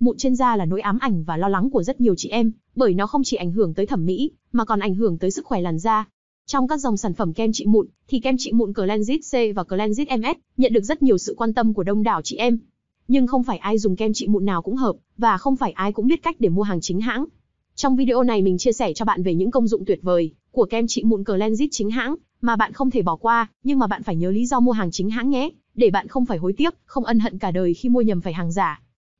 mụn trên da là nỗi ám ảnh và lo lắng của rất nhiều chị em, bởi nó không chỉ ảnh hưởng tới thẩm mỹ, mà còn ảnh hưởng tới sức khỏe làn da. Trong các dòng sản phẩm kem trị mụn, thì kem trị mụn Cleanzit C và Cleanzit MS nhận được rất nhiều sự quan tâm của đông đảo chị em. Nhưng không phải ai dùng kem trị mụn nào cũng hợp, và không phải ai cũng biết cách để mua hàng chính hãng. Trong video này mình chia sẻ cho bạn về những công dụng tuyệt vời của kem trị mụn Cleanzit chính hãng mà bạn không thể bỏ qua, nhưng mà bạn phải nhớ lý do mua hàng chính hãng nhé, để bạn không phải hối tiếc, không ân hận cả đời khi mua nhầm phải hàng giả.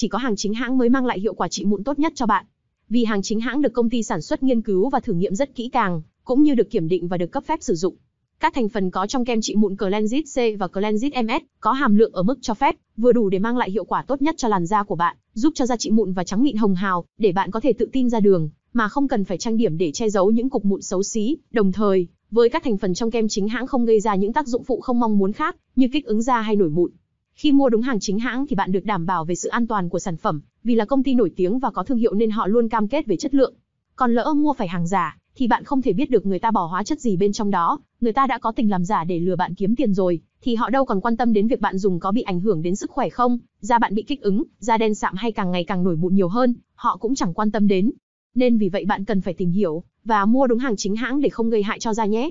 chỉ có hàng chính hãng mới mang lại hiệu quả trị mụn tốt nhất cho bạn. Vì hàng chính hãng được công ty sản xuất nghiên cứu và thử nghiệm rất kỹ càng, cũng như được kiểm định và được cấp phép sử dụng. Các thành phần có trong kem trị mụn Cleansit C và Cleansit MS có hàm lượng ở mức cho phép, vừa đủ để mang lại hiệu quả tốt nhất cho làn da của bạn, giúp cho da trị mụn và trắng mịn hồng hào, để bạn có thể tự tin ra đường, mà không cần phải trang điểm để che giấu những cục mụn xấu xí. Đồng thời, với các thành phần trong kem chính hãng không gây ra những tác dụng phụ không mong muốn khác, như kích ứng da hay nổi mụn. Khi mua đúng hàng chính hãng thì bạn được đảm bảo về sự an toàn của sản phẩm, vì là công ty nổi tiếng và có thương hiệu nên họ luôn cam kết về chất lượng. Còn lỡ mua phải hàng giả, thì bạn không thể biết được người ta bỏ hóa chất gì bên trong đó, người ta đã có tình làm giả để lừa bạn kiếm tiền rồi, thì họ đâu còn quan tâm đến việc bạn dùng có bị ảnh hưởng đến sức khỏe không, da bạn bị kích ứng, da đen sạm hay càng ngày càng nổi mụn nhiều hơn, họ cũng chẳng quan tâm đến. Nên vì vậy bạn cần phải tìm hiểu và mua đúng hàng chính hãng để không gây hại cho da nhé.